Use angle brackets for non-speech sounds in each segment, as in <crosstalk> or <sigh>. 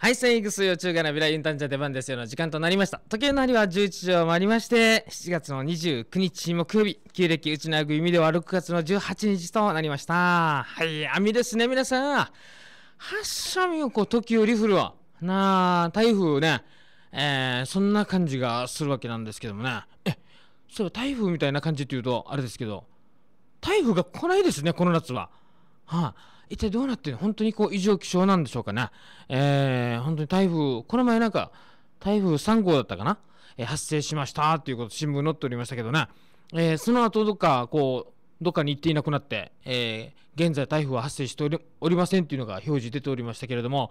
はい、セイグス中華の未来インターンジャ出番ですよの時間となりました。時計の針は11時を回りまして、7月の29日木曜日、旧暦うちなぐ意味では6月の18日となりました。はい、網ですね、皆さん。発射見をこう、時折降るわ。なあ、台風ね、えー、そんな感じがするわけなんですけどもね。え、そう、台風みたいな感じっていうと、あれですけど、台風が来ないですね、この夏は。はあ一体どうなってるの本当にこう異常気象なんでしょうかね。えー、本当に台風、この前なんか、台風3号だったかな、えー、発生しましたっていうこと、新聞載っておりましたけどね。えー、その後どっか、こう、どっかに行っていなくなって、えー、現在台風は発生しておりおりませんっていうのが表示出ておりましたけれども、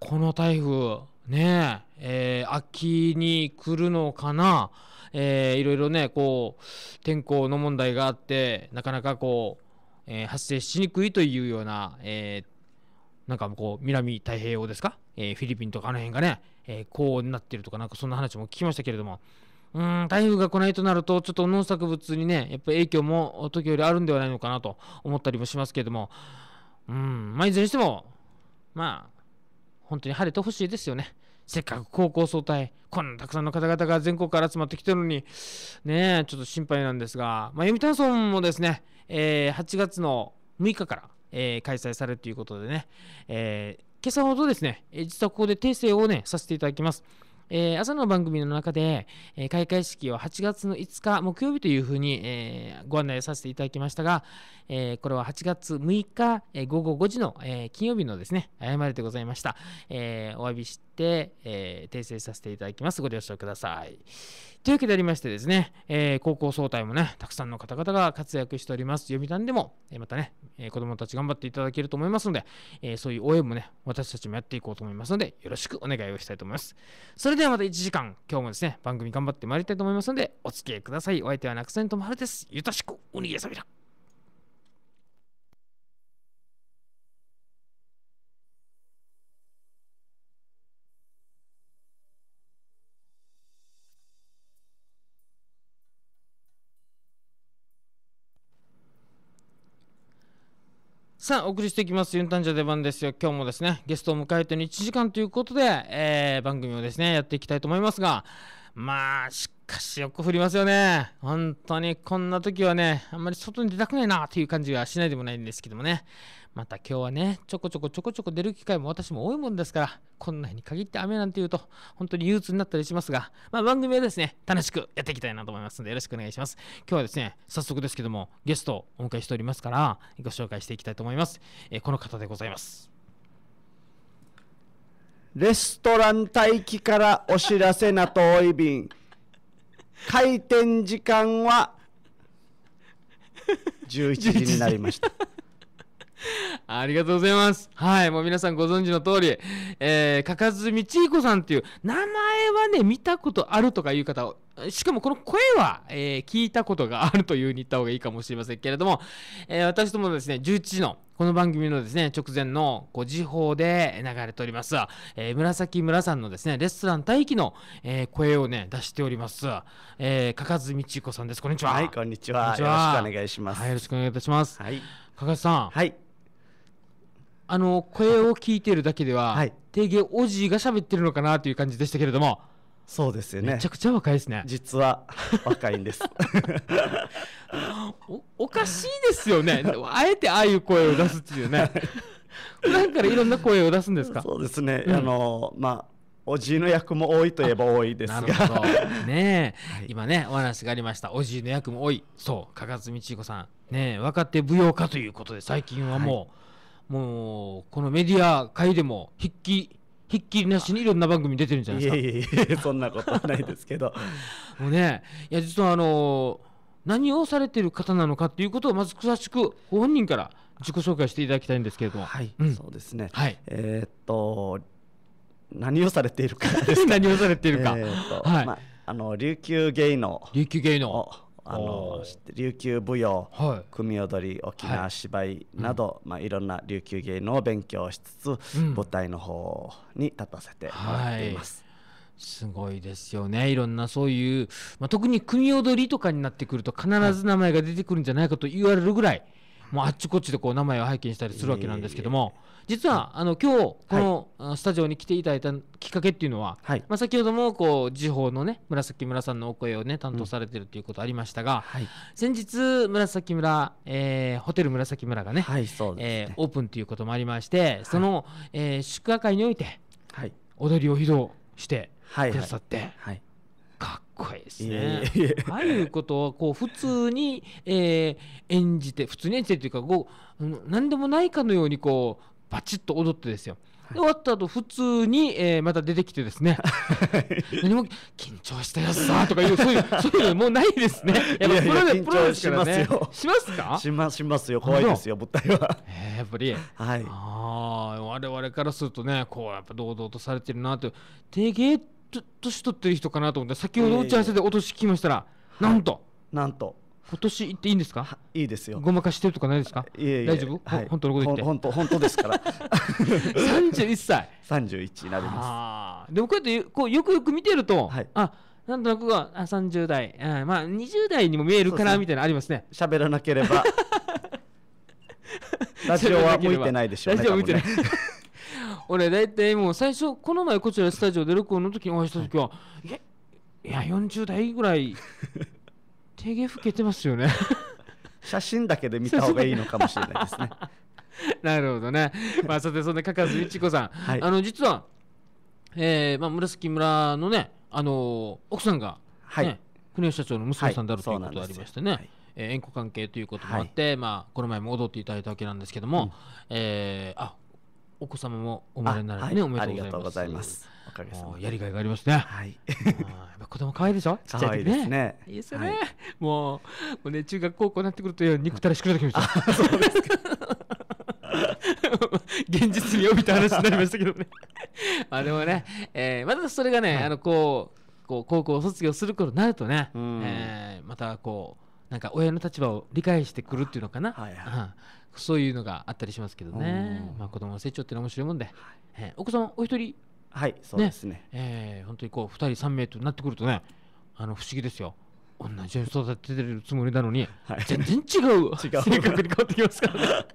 この台風、ねえ、ー、秋に来るのかな、えー、いろいろね、こう、天候の問題があって、なかなかこう、えー、発生しにくいというような、えー、なんかこう、南太平洋ですか、えー、フィリピンとかあの辺がね、えこうなってるとか、なんかそんな話も聞きましたけれども、うん、台風が来ないとなると、ちょっと農作物にね、やっぱ影響も時よりあるんではないのかなと思ったりもしますけれども、うん、まあ、いずれにしても、まあ、本当に晴れてほしいですよね。せっかく高校総体、こんなたくさんの方々が全国から集まってきてるのに、ねえ、ちょっと心配なんですが、まあ、読谷村もですね、えー、8月の6日から、えー、開催されるということでね、えー、今朝ほどですね、実はここで訂正をね、させていただきます。えー、朝の番組の中で、えー、開会式を8月の5日木曜日というふうに、えー、ご案内させていただきましたが、えこれは8月6日、え午後5時の、え金曜日のですね、誤りでございました。えお詫びして、え訂正させていただきます。ご了承ください。というわけでありましてですね、え高校総体もね、たくさんの方々が活躍しております。読谷でも、えまたね、え子供たち頑張っていただけると思いますので、えそういう応援もね、私たちもやっていこうと思いますので、よろしくお願いをしたいと思います。それではまた1時間、今日もですね、番組頑張ってまいりたいと思いますので、お付き合いください。お相手はナクセントマルです。ゆたしく、おにぎりさびら。さあ、お送りしていきます。ユンタンジャ出番ですよ。今日もですね、ゲストを迎えての1時間ということで、えー、番組をですね、やっていきたいと思いますが、まあ、しかしよく降りますよね。本当にこんな時はね、あんまり外に出たくないなという感じがしないでもないんですけどもね。また今日はね、ちょこちょこちょこちょこ出る機会も私も多いもんですから、こんな日に限って雨なんて言うと、本当に憂鬱になったりしますが、まあ、番組はですね、楽しくやっていきたいなと思いますので、よろしくお願いします。今日はですね、早速ですけども、ゲストをお迎えしておりますから、ご紹介していきたいと思います。えー、この方でございます。レストラン待機からお知らせな遠い便。開店時間は11時になりました。ありがとうございます。はい、もう皆さんご存知の通り、えー、かかずみちいこさんっていう、名前はね、見たことあるとかいう方、しかもこの声は、えー、聞いたことがあるという風に言った方がいいかもしれませんけれども、えー、私どもですね、11のこの番組のですね、直前のご時報で流れております、えー、紫村さんのですね、レストラン待機の、えー、声をね、出しております、えー、かかずみちいこさんです。こんにちは。はい、こんにちは。よろしくお願いします。はい、よろしくお願いいたします。はい。かかずさん。はい。あの声を聞いているだけでは、はい、定義おじいが喋ってるのかなという感じでしたけれどもそうですよねめちゃくちゃ若いですね実は若いんです <laughs> おかしいですよねあえてああいう声を出すっていうね普段からいろんな声を出すんですかそうですね、うん、あのまあおじいの役も多いといえば多いですがねはい、今ねお話がありましたおじいの役も多いそうかずみちいこさんね若手舞踊家ということで最近はもう、はいもう、このメディア界でも、筆記、ひっきりなしにいろんな番組出てるんじゃないですか。いやいやいや、そんなことはないですけど。<laughs> もうね、いや、実はあの何をされてる方なのかということを、まず詳しく、ご本人から自己紹介していただきたいんですけれども。はい、うん、そうですね。はい。えー、っと、何をされているか <laughs> 何をされているか。えー、はい。まあの琉球芸能。琉球芸能。あの琉球舞踊、はい、組踊り沖縄芝居など、はいまあ、いろんな琉球芸能を勉強しつつ、うん、舞台の方に立たせてもらっています。はいすごいですよね。いろんなそういう、まあ、特に組踊りとかになってくると必ず名前が出てくるんじゃないかと言われるぐらい、もうあっちこっちでこう名前を拝見したりするわけなんですけども、実はあの今日このスタジオに来ていただいたきっかけっていうのは、はい、まあ、先ほどもこう地方のね紫村さんのお声をね担当されてるということありましたが、うんはい、先日紫村、えー、ホテル紫村がねはい、ね、えー、オープンということもありまして、その、えー、祝賀会において踊りを披露してくださって。はいこいいですね。ああいうことをこう普通に、えー、演じて普通に演じてというかこう何でもないかのようにこうバチッと踊ってですよ。で終わった後普通に、えー、また出てきてですね何も緊張したやつさとかいうそういう <laughs> そういうのもうないですねやっぱプロでプロですからねしますかしましますよ怖いですよ物体は、えー、やっぱり、はい、ああ我々からするとねこうやっぱ堂々とされてるなと手げっちょっと年取ってる人かなと思って先ほど打ち合わせでお年聞きましたら、えー、なんと、はい、なんと今年行っていいんですかいいですよごまかしてるとかないですかいえ大丈夫、はい、本当のこと言って本当本当ですから31歳31になりますでもこうやってこうよくよく見てると、はい、あなんとなくはあ30代あまあ20代にも見えるかな、ね、みたいなありますね <laughs> 喋らなければ <laughs> ラジオは向いてないでしょうね。ラジオ向いてない。俺大体もう最初この前こちらスタジオで録音の時にお会いした時は、いやいや40代ぐらい <laughs> 手毛老けてますよね写真だけで見た方がいいのかもしれないですね <laughs> なるほどねまあさてそんなかかずみちこさん、はい、あの実はえー、まあ紫村のねあの奥さんが、はい、国吉社長の娘さんであるということがありましてね、はいえ縁故関係ということもあって、はい、まあ、この前も踊っていただいたわけなんですけども、うん、えー、あお子様もお生まれになるね、はい、おめでとうございます。おかげさまやりがいがありますね。はい。子供可愛いでしょ。<laughs> ちっちゃいですねいいですよね。もうもうね中学高校になってくると肉たらしくなってきました。そうですか。現実に帯びた話になりましたけどねま <laughs> あでもね、えー、またそれがね、はい、あのこうこう高校を卒業する頃になるとね、えー、またこうなんか親の立場を理解してくるっていうのかな、はいはい、そういうのがあったりしますけどね、まあ、子供の成長って面白いもんで、はいえー、お子さんお一人はいそうですねね、えー、本当にこう二人3名となってくるとねあの不思議ですよ同じように育ててるつもりなのに、はい、全然違う <laughs> 違う <laughs> 性格に変わってきますからね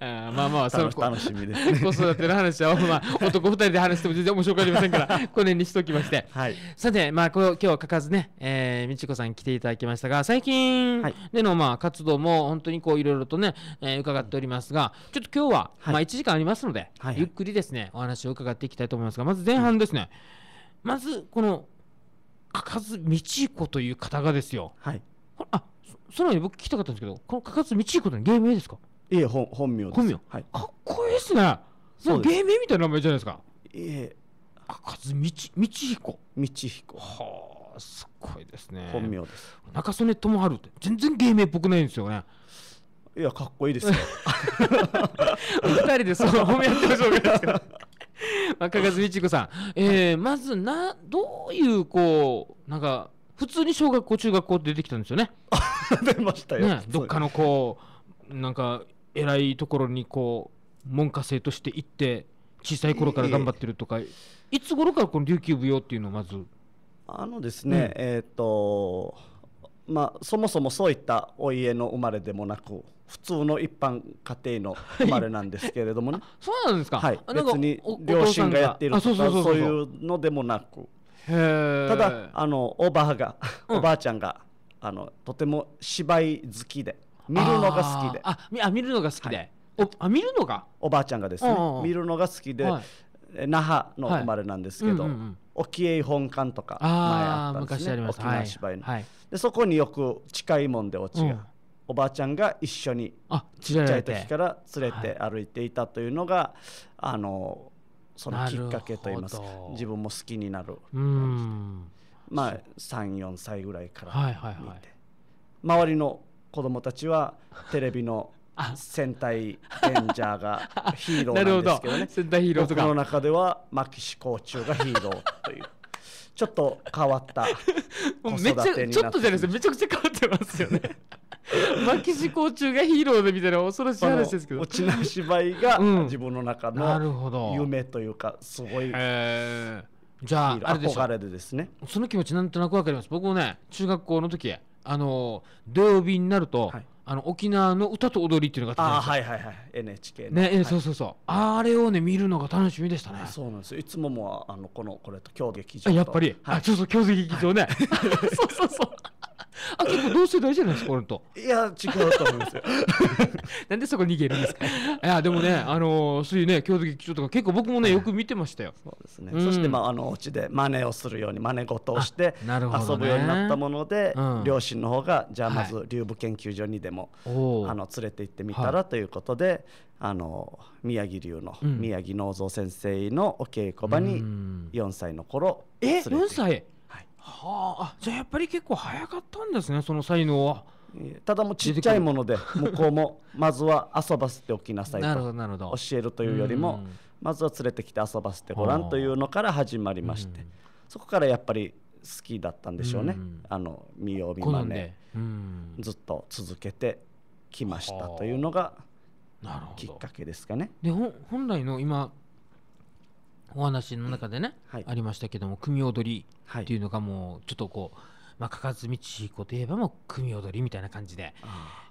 あまあまあその楽しみです、ね、<laughs> 子育ての話は、まあ、<laughs> 男2人で話しても全然面白くありませんからこれにしておきまして、はい、さて、まあ、こ今日は欠かずね、えー、みちこさん来ていただきましたが最近での、まあ、活動も本当にこういろいろとね、えー、伺っておりますがちょっと今日は、まあ、1時間ありますので、はい、ゆっくりですねお話を伺っていきたいと思いますがまず前半ですね、はい、まずこのかかずみちこという方がですよ、はい、あそのように僕聞きたかったんですけどこのかかずみちこってゲーム名ですかいえ本本名です本名、はい、かっこいいっすねそう芸名みたいな名前じゃないですかええ赤津道道彦道彦はあすっごいですね本名です中曽根智春って全然芸名っぽくないんですよねいやかっこいいですよ <laughs> 二人でそう褒め合ってましょうか赤津道彦さん、えー、まずなどういうこうなんか普通に小学校中学校って出てきたんですよね <laughs> 出ましたよ、ね、どっかのこうなんか偉いところにこう門下生として行って小さい頃から頑張ってるとか、えー、いつ頃からこの琉球舞踊っていうのをまずあのですね、うん、えっ、ー、とまあそもそもそういったお家の生まれでもなく普通の一般家庭の生まれなんですけれどもね、そうなんですか,、はい、別に両親がやっているとかそういうのでもなくただあのおばあが、おばあちゃんが、うん、あのとても芝居好きで見るのが好きでああ見るのが好きで、はい、おあ見るのがおばあちゃんがですね、うんうん、見るのが好きで、はい、那覇の生まれなんですけど、はいうんうん、沖江本館とか前あったんですね沖縄芝居の、でそこによく近いもんでおちが、うん、おばあちゃんが一緒にちっちゃい時から連れて歩いていたというのが、あのそのきっかけといいますか自分も好きになるまあ34歳ぐらいから見て、はいはいはい、周りの子供たちはテレビの <laughs> 戦隊レンジャーが <laughs> ヒーローなんですけどね戦隊ヒーローとか僕の中では牧師校中がヒーローという <laughs> ちょっと変わった子育てにちょっとじゃないですめちゃくちゃ変わってますよね牧師校中がヒーローでみたいな恐ろしい話ですけど落ちない芝居が自分の中の夢というかすごい、うんじゃあ憧れでですねその気持ちなんとなくわかります僕もね中学校の時あの土曜日になると、はいあの沖縄の歌と踊りっていうのがあったじゃないですか。はいはいはい。NHK ね。ね、はそうそうそう。あれをね見るのが楽しみでしたね。そうなんですよ。いつももあのこのこれと競技劇場やっぱり。はい、あ、そうそう京劇場ね。はい、<laughs> そうそうそう。あうして大事じゃないですか、俺と。いや、違うと思うんですよ。<laughs> なんでそこ逃げるんですか。いや、でもね、あのー、そういうね、競技劇場とか、結構僕もね、よく見てましたよ。そうですね。うん、そして、まあ、あの、うちで真似をするように、真似事をして、なるほど、ね、遊ぶようになったもので、うん、両親の方が、じゃあ、まず、はい、流部研究所にでも。もあの連れて行ってみたらということで、はい、あの宮城流の宮城能蔵先生のお稽古場に4歳の頃え4歳はいはあじゃあやっぱり結構早かったんですねその才能は。ただもうちっちゃいもので向こうも <laughs> まずは遊ばせておきなさいと教えるというよりもまずは連れてきて遊ばせてごらんというのから始まりましてそこからやっぱり好きだったんでしょうね、うん、あの見よう見まね、うん、ずっと続けてきましたというのがきっかけですかね。で本来の今お話の中でね、はい、ありましたけども組踊りっていうのがもうちょっとこう。まあ、かかずみちこといえばもう組踊りみたいな感じで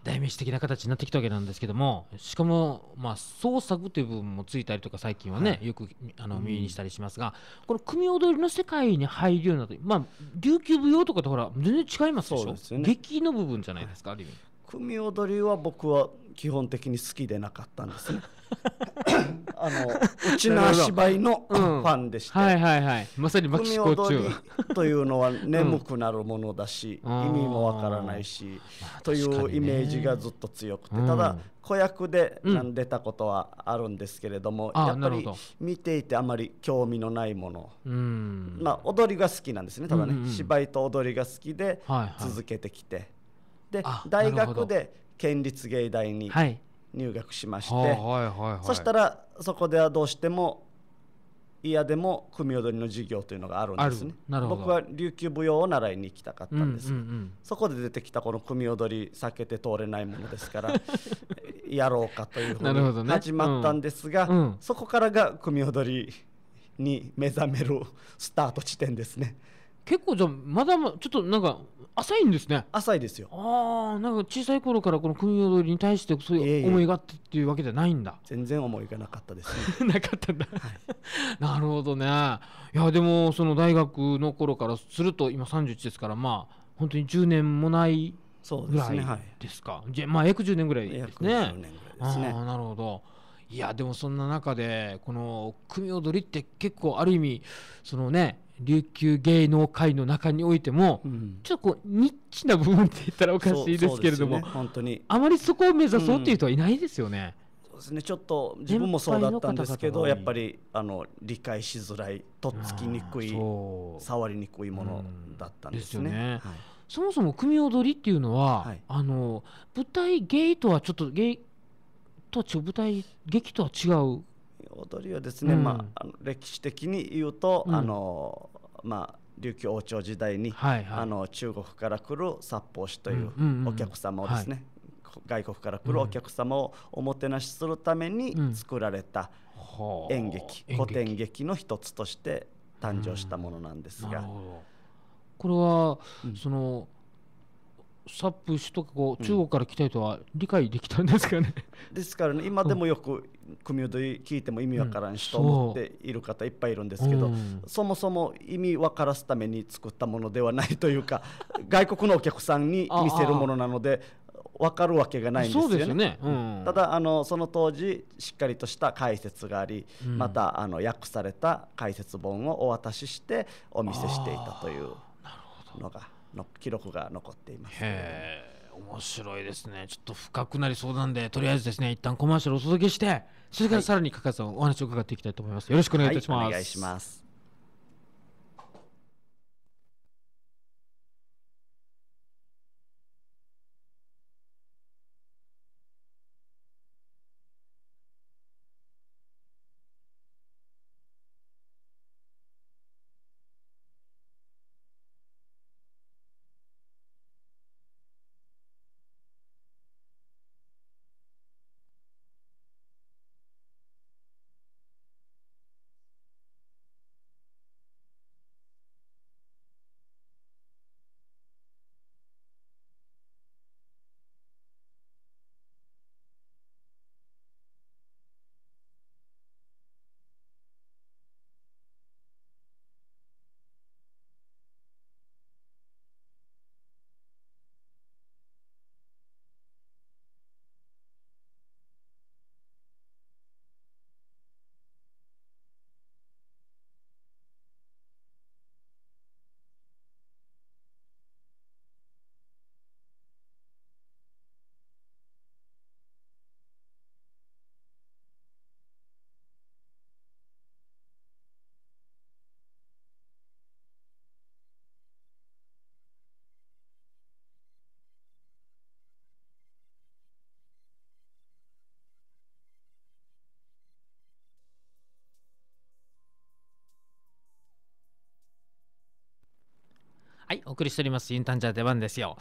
代名詞的な形になってきたわけなんですけどもしかも、まあ、創作という部分もついたりとか最近はね、はい、よくあの耳にしたりしますが、うん、この組踊りの世界に入るようなまあ、琉球舞踊とかとほら全然違いますでしょ、ね、劇の部分じゃないですか、はい、ある意味。組踊りは僕は基本的に好きでなかったんですね <laughs> あのうちの芝居のファンでして、はいはいはいまさに牧師校中というのは眠くなるものだし、う <laughs> ん、意味もわからないし、まあ、というイメージがずっと強くて、ね、ただ子役で出たことはあるんですけれども、うん、やっぱり見ていてあまり興味のないもの、うん、まあ、踊りが好きなんですねただね、うんうん、芝居と踊りが好きで続けてきて、はいはい、で大学で県立芸大に入学しまして、はい、そしたらそこではどうしても嫌でも組踊りの授業というのがあるんですねなるほど僕は琉球舞踊を習いに行きたかったんです、うんうんうん、そこで出てきたこの組踊り避けて通れないものですから <laughs> やろうかというふうに始まったんですが、ねうん、そこからが組踊りに目覚めるスタート地点ですね。結構じゃまだまだちょっとなんか浅いんですね浅いですよああなんか小さい頃からこの組踊りに対してそういう思いがあってっていうわけじゃないんだ、ええ、全然思いがなかったです、ね、<laughs> なかったんだ、はい、<laughs> なるほどねいやでもその大学の頃からすると今31ですからまあ本当に10年もないぐらいですか、ねはい、じゃまあ約10年ぐらいですね約10年ぐらいですねあなるほどいやでもそんな中でこの組踊りって結構ある意味そのね琉球芸能界の中においても、うん、ちょっとこうニッチな部分って言ったらおかしいですけれども、ね、本当にあまりそこを目指そうっていう人はいないですよね。うん、そうですねちょっと自分もそうだったんですけどやっぱりあの理解しづらいとっつきにくい触りにくいものだったんですね。すよねそもそも組踊りっていうのは、はい、あの舞台芸とはちょっと芸とは違う舞台劇とは違う踊りはですね、うん、まあ、あの歴史的に言うと、うん、あのまあ、琉球王朝時代に、はいはい、あの中国から来る札幌市というお客様をですね、外国から来るお客様をおもてなしするために作られた演劇、うん、古典劇の一つとして誕生したものなんですが。これは、そのサップ氏とかこう中国から来たいとは理解できたんですかね、うん、ですからね今でもよく組み踊り聞いても意味わからんしと思っている方いっぱいいるんですけど、うん、そもそも意味わからすために作ったものではないというか <laughs> 外国のお客さんに見せるものなのでわかるわけがないんですよね。ねうん、ただあのその当時しっかりとした解説があり、うん、またあの訳された解説本をお渡ししてお見せしていたというのが。の記録が残っています。へ面白いですね。ちょっと深くなりそうなんで、とりあえずですね、一旦コマーシャルをお届けして、それからさらに加賀さん、お話を伺っていきたいと思います。よろしくお願いいたします。はい、お願いします。送りしておりますインタンジャー出番ですよ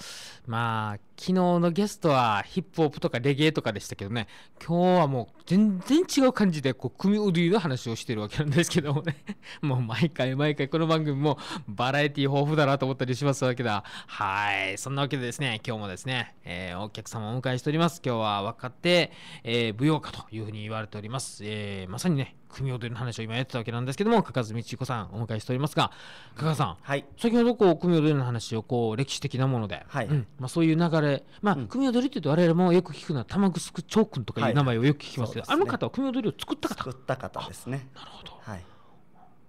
まあ昨日のゲストはヒップホップとかレゲエとかでしたけどね今日はもう全然違う感じでこう組踊りの話をしてるわけなんですけどもね <laughs> もう毎回毎回この番組もバラエティ豊富だなと思ったりしますわけだはいそんなわけでですね今日もですね、えー、お客様をお迎えしております今日は若手、えー、舞踊家というふうに言われております、えー、まさにね組み踊りの話を今やってたわけなんですけども、かかずみちこさんお迎えしておりますが、かかさん、はい、先ほどこう組踊りの話をこう歴史的なもので、はい、うん、まあそういう流れ、まあ、うん、組踊りっていうと我々もよく聞くのは玉城長君とかいう名前をよく聞きますけど、はいね、あの方は組踊りを作った方。作った方ですね。なるほど。はい。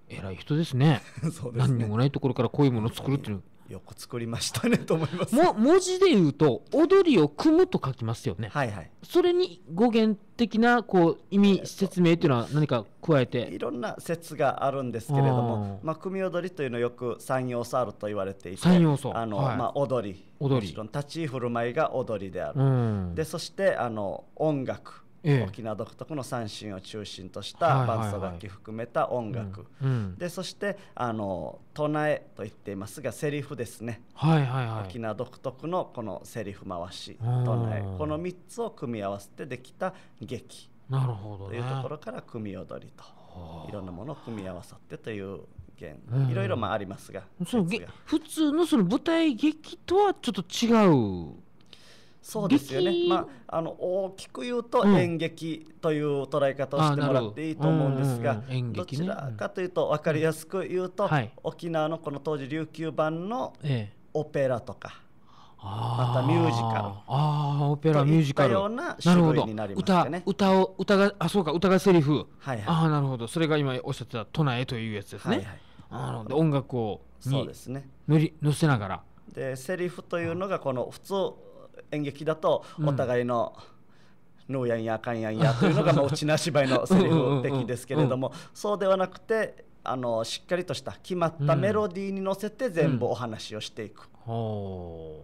偉い人ですね。<laughs> ですね。何にもないところからこういうものを作るっていう。よく作りましたねと思います。も文字で言うと踊りを組むと書きますよね。はいはい。それに語源的なこう意味、説明というのは何か加えて。いろんな説があるんですけれども、あまあ組踊りというのはよく三要素あると言われていて、三要素あの、はい、まあ踊り、踊り、もちろん立ち振る舞いが踊りである。でそしてあの音楽。沖縄独特の三振を中心とした伴奏楽器含めた音楽、でそしてあの唱えと言っていますがセリフですね、ははいい沖縄独特のこのセリフ回し唱えこの3つを組み合わせてできた劇なるほど、というところから組踊りといろんなものを組み合わさってという件、いろいろまあありますが、うん、そ普通のその舞台劇とはちょっと違うそうですよね、まあ、あの大きく言うと演劇という捉え方をしてもらっていいと思うんですが、うんね、どちらかというと分かりやすく言うと、うんはい、沖縄のこの当時琉球版のオペラとか。ええまたミュージカルああオペラミュージカルような種類になりましたね歌歌を歌があそうか歌がセリフ、はいはい、あなるほどそれが今おっしゃってた「都内」というやつですね、はいはい、あなる音楽をそうですね乗り乗せながらでセリフというのがこの普通演劇だとお互いの、のうやんやかんやんやというのがまあ落ちな芝居のセリフ的ですけれどもそうではなくてあのしっかりとした決まったメロディーに乗せて全部お話をしていく、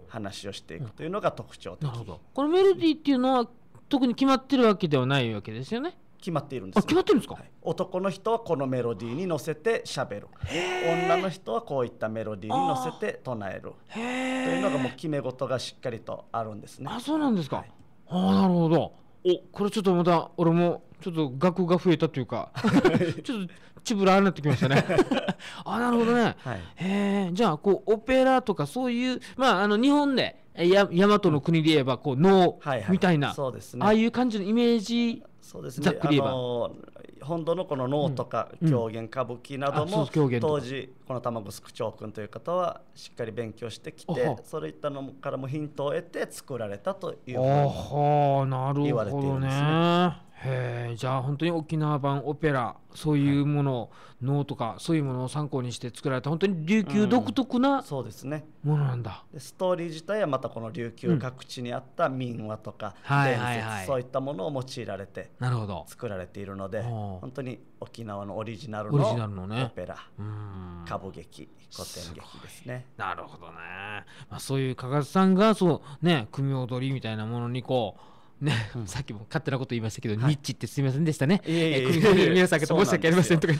話をしていくというのが特徴的、うん、このメロディーっていうのは特に決まってるわけではないわけですよね決まっているんです、ね、決まってるんですか、はい、男の人はこのメロディーに乗せてしゃべる女の人はこういったメロディーに乗せて唱えるというのがもう決め事がしっかりとあるんですねあそうなんですか、はい、あなるほどおこれちょっとまた俺もちょっと額が増えたというか <laughs> ちょっとちぶらになってきましたね <laughs> あなるほどね、はい、へじゃあこうオペラとかそういうまああの日本でや大和の国で言えばこう能みたいな、はいはいね、ああいう感じのイメージそうですね、あの本土のこの能とか狂言歌舞伎なども、当時この玉城長君という方はしっかり勉強してきてそういったのからもヒントを得て作られたというふうに言われているんですね。へえじゃあ本当に沖縄版オペラそういうもの能、はい、とかそういうものを参考にして作られた本当に琉球独特な、そうですねものなんだストーリー自体はまたこの琉球各地にあった民話とか、うん、はいはいはい、そういったものを用いられてなるほど作られているので本当に沖縄のオリジナルのオリジナルの、ね、オペラ歌舞劇古典劇ですねなるほどね、まあ、そういう加賀さんがそうね組踊りみたいなものにこうね、さっきも勝手なこと言いましたけど、ニッチってすみませんでしたね。ええ皆さん申し訳ありませんとか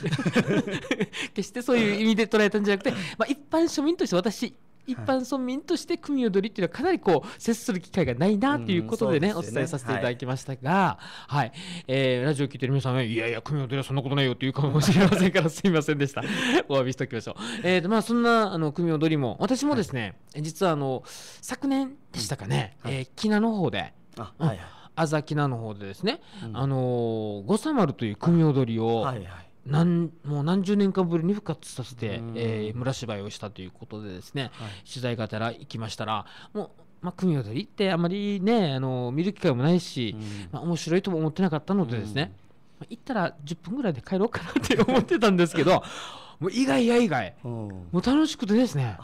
決してそういう意味で捉えたんじゃなくて、まあ、一般庶民として私、一般村民として組踊りっていうのはかなりこう接する機会がないなということでねお伝えさせていただきましたが、はい、えラジオ聞いてる皆さんは、いやいや組踊りはそんなことないよというかもしれませんからすみませんでした <laughs> お詫びしておきましょう、えーとまあ、そんなあの組踊りも私もですね、実はあの昨年でしたかね、えー、キの方であ、はい、はい、あざきなの方でですね、うん、あの五三丸という組踊りを、はいはい何もう何十年かぶりに復活させて、えー、村芝居をしたということでですね、はい、取材がてら行きましたらもうまあ、組踊りってあまりねあの見る機会もないし、まあ、面白いとも思ってなかったのでですね、まあ、行ったら10分ぐらいで帰ろうかなって思ってたんですけど <laughs> もう意外や意外もう楽しくてですね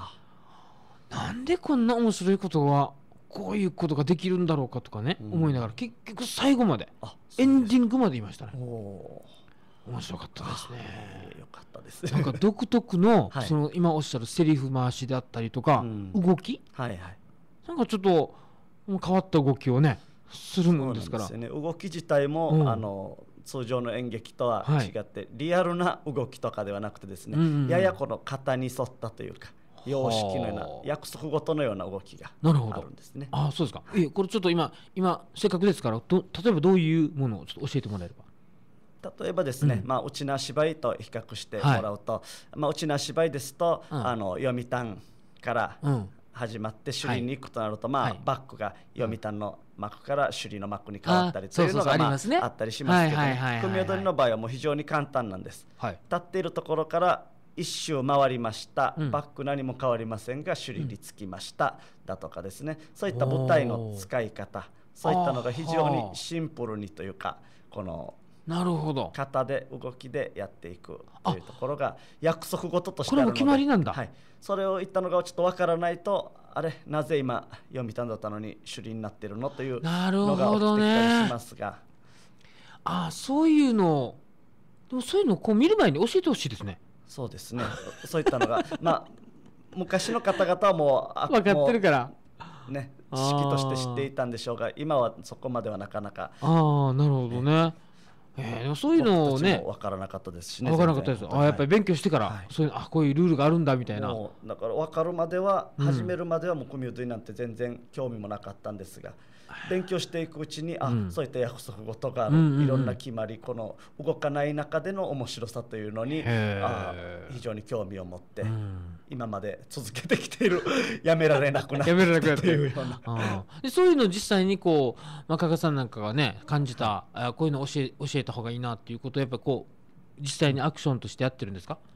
なんでこんな面白いことがこういうことができるんだろうかとかね、うん、思いながら結局最後までエンディングまでいましたね。面白かったですね。良かったです、なんか独特の、<laughs> はい、その今おっしゃるセリフ回しであったりとか、うん、動き、はいはい、なんかちょっともう変わった動きをねするもんですから。ね、動き自体も、うん、あの通常の演劇とは違って、はい、リアルな動きとかではなくてですね、うんうん、ややこの型に沿ったというか。様式のような約束事のような動きがあるんですね。あそうですか、えこれちょっと今今せっかくですからど例えばどういうものをちょっと教えてもらえれば。例えばですね、うん、まあ、うちな芝居と比較してもらうと、はい、まあ、うちな芝居ですと、うん、あの読谷から、うん始まって首里に行くとなると、はい、まあ、バックが読谷の幕から首里の幕に変わったりというのが、まあ、あったりしますけど、ね、組踊りの場合はもう非常に簡単なんです、はい、立っているところから一周回りました、うん、バック何も変わりませんが首里につきました、うん、だとかですねそういった舞台の使い方そういったのが非常にシンプルにというかこのなるほど型で動きでやっていくというところが約束事としてこれも決まりなんだ、はい、それを言ったのがちょっとわからないとあれなぜ今読みたんだったのに首里になってるのというのが起きてきたりしますが、ね、あそういうのでもそういうのをこう見る前に教えてほしいですねそうですねそういったのが <laughs> まあ昔の方々はもう分かってるからね知識として知っていたんでしょうが今はそこまではなかなかああなるほどね、えー、そういうのをね分からなかったですしね分からなかったですあやっぱり勉強してから、はい、そういうあこういうルールがあるんだみたいなだから分かるまでは、始めるまではもうコミューティなんて全然興味もなかったんですが、勉強していくうちにあ、うん、そういった約束事がある、うんうんうん、いろんな決まりこの動かない中での面白さというのにあ非常に興味を持って、うん、今まで続けてきている <laughs> やめられなくなって <laughs> っていうようなでそういうのを実際にこう、まあ、加賀さんなんかがね感じたこういうの教え教えた方がいいなっていうことをやっぱこう実際にアクションとしてやってるんですか、うん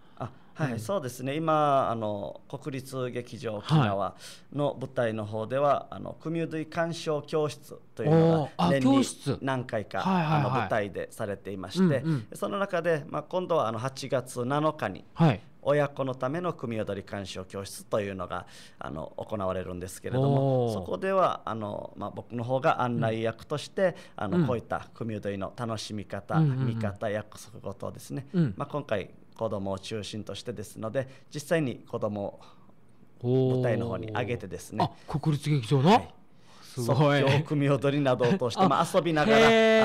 はい、そうですね今あの国立劇場沖縄の舞台の方では、あの組踊鑑賞教室というのが年に何回か、あの舞台でされていまして、その中で、まあ、今度はあの8月7日に、はい親子のための組踊り鑑賞教室というのがあの行われるんですけれどもそこではあの、まあ、僕の方が案内役として、うん、あの、うん、こういった組踊りの楽しみ方、うんうんうん、見方約束事をですね、うん、まあ、今回子供を中心としてですので実際に子供もを舞台の方に上げてですね国立劇場の、はいすごい組踊りなどを通して <laughs> まあ、遊びながらあ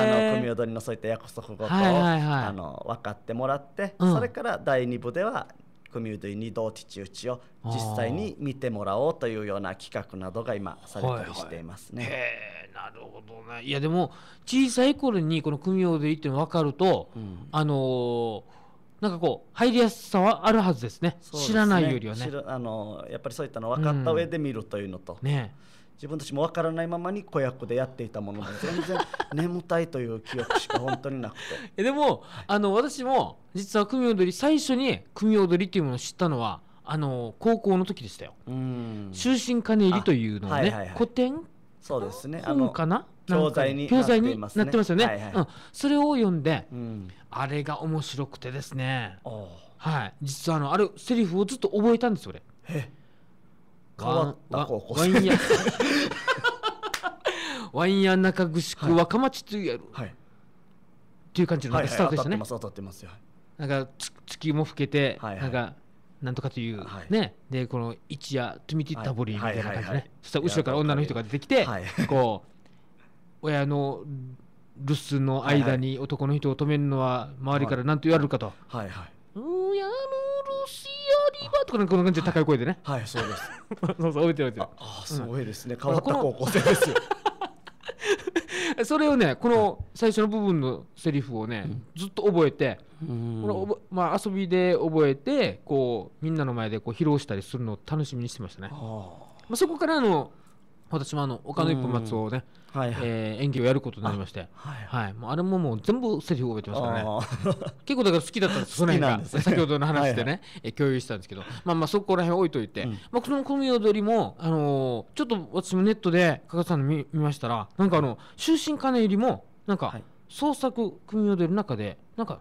の組踊りのそういった約束事を、はいはいはい、あの分かってもらって、うん、それから第二部では組踊り二度ティ打ちを実際に見てもらおうというような企画などが今されたりしていますね。はいはい、なるほどねいやでも小さい頃にこの組踊りっていうの分かると、うん、あのーなんかこう入りやすさはあるはずですね、ね、知らないよりはねあのやっぱりそういったの分かった上で見るというのと、うん、ね自分たちも分からないままに子役でやっていたもので全然眠たいという記憶しか本当になくて <laughs> でも、あの私も実は組踊り最初に組踊りっていうものを知ったのはあの高校の時でしたよ「終身金入り」というのをね、はいはいはい、古典そうですねのかな教材に教材になってますよね、うん、それを読んで、うん、あれが面白くてですねはい実はあのあるセリフをずっと覚えたんですよ俺え変わった高校ワイン屋 <laughs> ワイン屋中串区、若町というやる、はい、っていう感じのスタートでしたね、はいはい、当たってます当たってますよなんか月も更けて、はいはい、なんかなんとかという、はい、ねでこの一夜トゥミティタボリーみたいな感じね、はいはいはいはい、そしたら後ろから女の人が出てきて、はい、こう親の留守の間に男の人を止めるのは周りから何と言われるかと。はいはい。親の留守やりはとかなんかこんな感じで高い声でね。はい、そうです。<laughs> そうそう覚えてる覚えてるあ。すごいですね。変わった高校生ですよ。<laughs> それをね、この最初の部分のセリフをね、ずっと覚えて、これおぼまあ、遊びで覚えてこうみんなの前でこう披露したりするのを楽しみにしてましたね。あまあ、そこからの私もあの岡野一本松をね、はいはい、えー、演技をやることになりまして、はい、はい、もうあれももう全部セリフ覚えてますからね結構だから好きだったんですなね、先ほどの話でね、は、はい、共有したんですけど、まあ、まあそこら辺置いといて、うん、まあ、この組踊りも、あのー、ちょっと私もネットで加賀さんの見見ましたらなんかあの終身金入りもなんか、創作組踊りの中でなんかん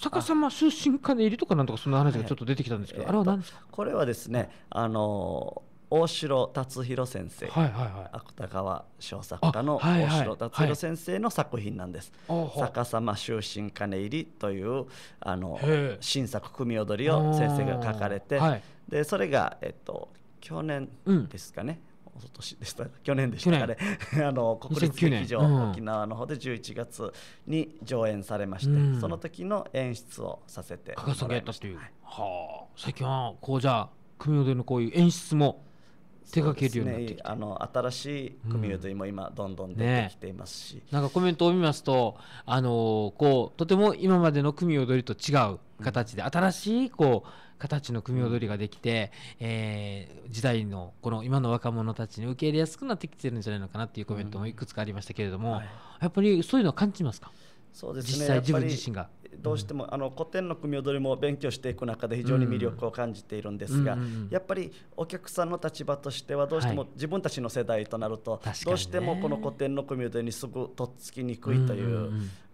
逆さま終身金入りとかなんとかそんな話がちょっと出てきたんですけど、あはい、あれは何ですかこれはですねあのー大城達弘先生、はいはいはい、芥川小作家の大城達弘先生の作品なんです。はいはい、逆さま終身金入りというあの新作組踊りを先生が書かれて、はい、でそれが、えっと、去年ですかね、うん年でした去年でしたかね <laughs> あの国立劇場、うん、沖縄の方で11月に上演されまして、うん、その時の演出をさせてもらいました。はい、はあ最近はこうじゃあ組踊りのこういう演出も手掛けるようになってきて、ね、あの新しいコミュニティも今どんどん出てきていますし、うんね、なんかコメントを見ますとあのこうとても今までの組踊りと違う形で、うん、新しいこう形の組踊りができて、うん、えー、時代のこの今の若者たちに受け入れやすくなってきてるんじゃないのかなっていうコメントもいくつかありましたけれども、うんはい、やっぱりそういうのは感じますかそうですね、実際自分自身が。どうしても、あの古典の組踊りも勉強していく中で非常に魅力を感じているんですが、やっぱりお客さんの立場としてはどうしても自分たちの世代となると、どうしてもこの古典の組踊りにすぐとっつきにくいという。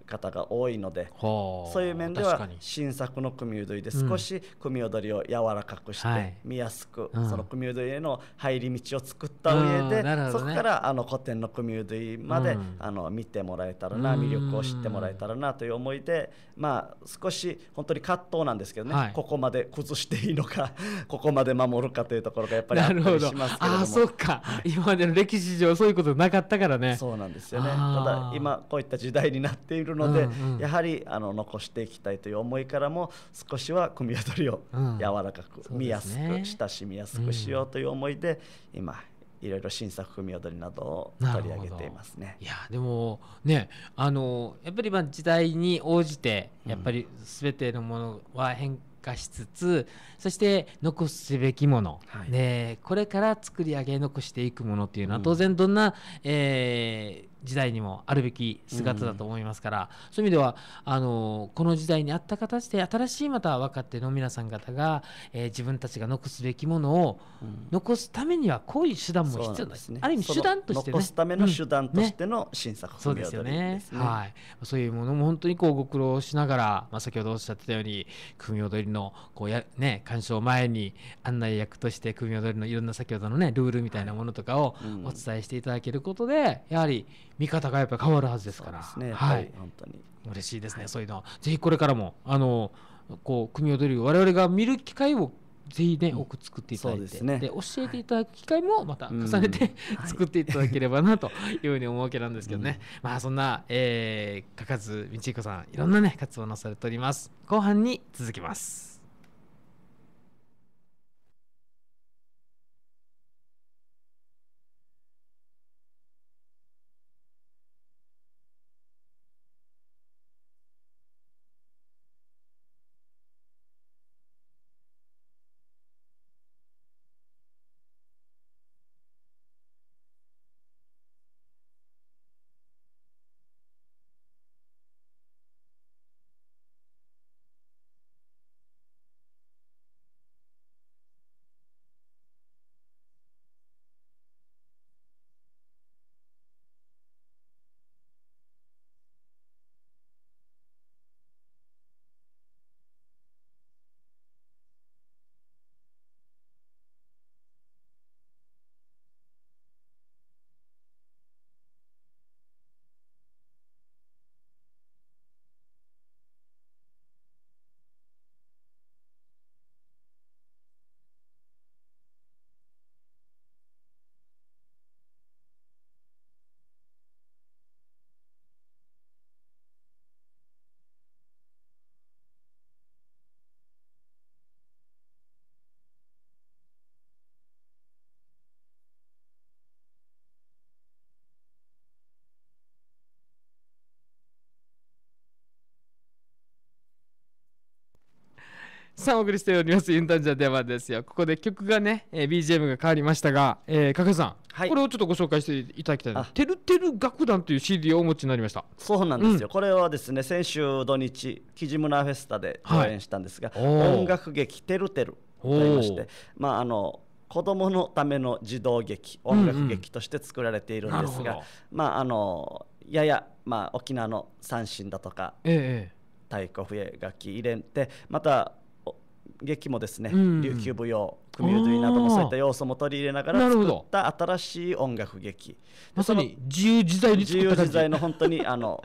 方が多いので、そういう面では新作の組踊りで少し組踊りを柔らかくして、見やすく、その組踊りへの入り道を作った上で、そこからあの古典の組踊りまで、あの見てもらえたらな魅力を知ってもらえたらなという思いで、まあ、少し本当に葛藤なんですけどね、ここまで崩していいのか <laughs> ここまで守るかというところがやっぱりあったりしますけどもあそっか、今までの歴史上そういうことなかったからねそうなんですよねただ今こういった時代になっているので、うんうん、やはりあの残していきたいという思いからも少しは組み踊りを柔らかく、うん、見やすく、親しみやすくしようという思いで、今いろいろ新作組踊りなどを取り上げていますね。いやでもねあのやっぱりまあ時代に応じてやっぱり全てのものは変化しつつ、そして残すべきもの、はい、でこれから作り上げ残していくものっていうのは当然どんな、うん、えー時代にもあるべき姿だと思いますから、うん、そういう意味ではあのこの時代に合った形で新しいまた若手の皆さん方が、えー、自分たちが残すべきものを残すためにはこういう手段も必要ですね。ある意味手段として、ね、残すための手段としての新作、ね、そうですよね、ね、はい、そういうものも本当にこうご苦労しながら、まあ、先ほどおっしゃってたように組踊りのこうや、ね、鑑賞前に案内役として組踊りのいろんな先ほどの、ね、ルールみたいなものとかをお伝えしていただけることで、うん、やはり見方がやっぱ変わるはずですから。ね、はい、本当に嬉しいですね、はい、そういうのぜひこれからもあのこう組踊りを我々が見る機会をぜひね、多く作っていただいて、ね、で教えていただく機会もまた重ねて、はい、作っていただければなというふうに思うわけなんですけどね、うん、まあそんな、えー、かかずみちこさんいろんなね活動なされております後半に続きます。さんお送りしておりますインターンジャデバですよここで曲がね、えー、BGM が変わりましたが、えー、加賀さん、はい、これをちょっとご紹介していただきたいてるてる楽団という CD をお持ちになりましたそうなんですよ、うん、これはですね先週土日木地村フェスタで共演したんですが、はい、音楽劇てるてると言いましてまああの子どものための児童劇音楽劇として作られているんですが、うんうん、まああのやや、まあ、沖縄の三線だとか、ええ、太鼓笛楽器入れてまた劇もですね、うん、琉球舞踊組踊りなどもそういった要素も取り入れながら作った新しい音楽劇まさに自由自在に自由自在の本当に <laughs> あの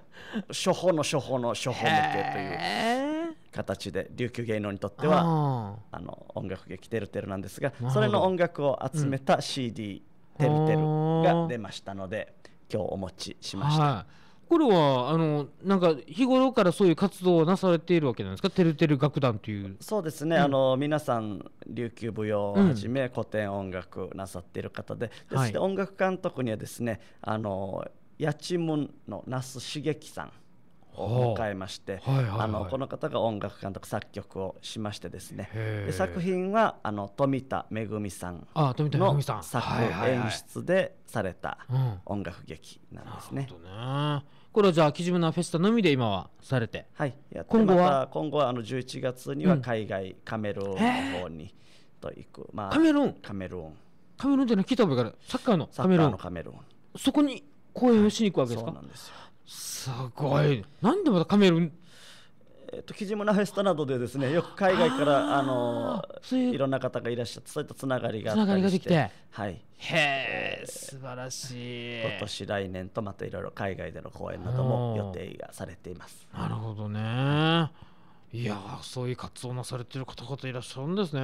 初歩の初歩の初歩向けという形で琉球芸能にとってはあの音楽劇「てるてる」なんですがそれの音楽を集めた CD「てるてる」が出ましたので、今日お持ちしました。これはあのなんか日頃からそういう活動をなされているわけなんですか、てるてる楽団というそうですね、うん、あの皆さん、琉球舞踊をはじめ、古典音楽なさっている方で、そして音楽監督にはですね、あの八千文の那須茂樹さん。を迎えまして、はいはい、あのこの方が音楽監督作曲をしましてですねで作品はあの富田恵さんの作演出でされた音楽劇なんですね。これはじゃあ秋島フェスタのみで今はされて、はい、やって今後は、ま、今後はあの11月には海外、カメルーンの方にと行く、まあ、カメルーンカメルーンカメルーンってのは聞いたことがあるサッカーのカメルーンのカメルーンそこに公演をしに行くわけですか、はい、すすごいなんでまたカメルーンえーと、と木島フェスタなどでですねよく海外からあのいろんな方がいらっしゃってそういったつながりがあっがりきてはい、へえ素晴らしい今年来年とまたいろいろ海外での公演なども予定がされていますなるほどねいやそういう活動なされてる方々いらっしゃるんですねそう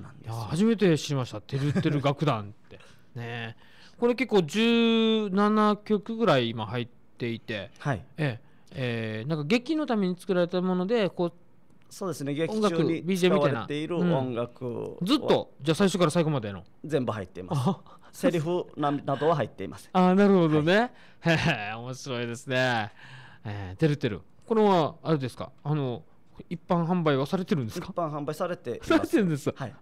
なんです初めて知りました「てるてる楽団」って <laughs> ねこれ結構17曲ぐらい今入っていてはいえええー、なんか劇のために作られたものでこうそうですね劇中に使われている音楽、うん、ずっとじゃあ最初から最後までの全部入っていますセリフななどは入っていませんああなるほどね、はい、へえ面白いですねえー、てるてるこれはあれですかあの一般販売はされてるんですか一般販売されてされてるんですはい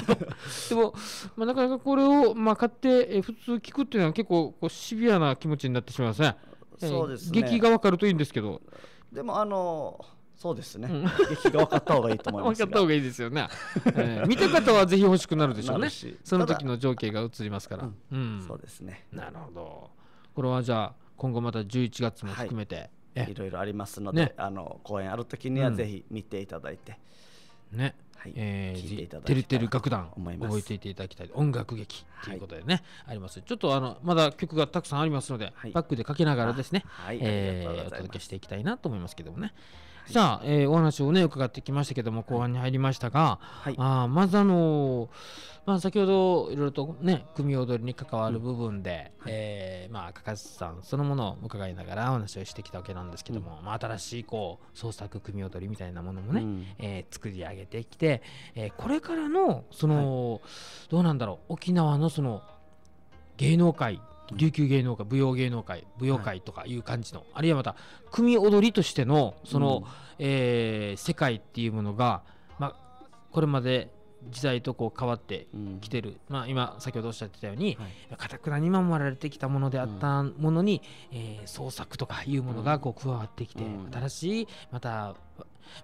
<laughs> でも、まあ、なかなかこれを、まあ、買って、え普通聞くっていうのは結構こうシビアな気持ちになってしまいますねそうです劇が分かるといいんですけどでもあのそうですね、劇が分かった方がいいと思います <laughs> 分かった方がいいですよね、<laughs> 見た方はぜひ欲しくなるでしょうねその時の情景が映りますから、うん、そうですねなるほどこれはじゃあ今後また11月も含めて、いろいろありますので、あの公演ある時にはぜひ見ていただいて、ねはい、えー、てるてる楽団覚えていていただきたい音楽劇ということでね、はい、ありますちょっとあのまだ曲がたくさんありますので、はい、バックでかけながらですね、はい、えー、お届けしていきたいなと思いますけどもね。さあ、えー、お話をね伺ってきましたけども後半に入りましたが、はい、あまずあのー、まあ、先ほどいろいろとね組踊りに関わる部分で、うん、えー、まあ、かかしさんそのものを伺いながらお話をしてきたわけなんですけども、うん、まあ、新しいこう創作組踊りみたいなものもね、うん、え作り上げてきて、えこれからのその、はい、どうなんだろう沖縄のその芸能界琉球芸能界舞踊芸能界舞踊界とかいう感じの、はい、あるいはまた組踊りとしてのその、うん、えー、世界っていうものが、まあ、これまで時代とこう変わってきてる、うん、まあ、今先ほどおっしゃってたようにかた、はい、くなに守られてきたものであったものに、うん、えー、創作とかいうものがこう加わってきて、うん、新しいまた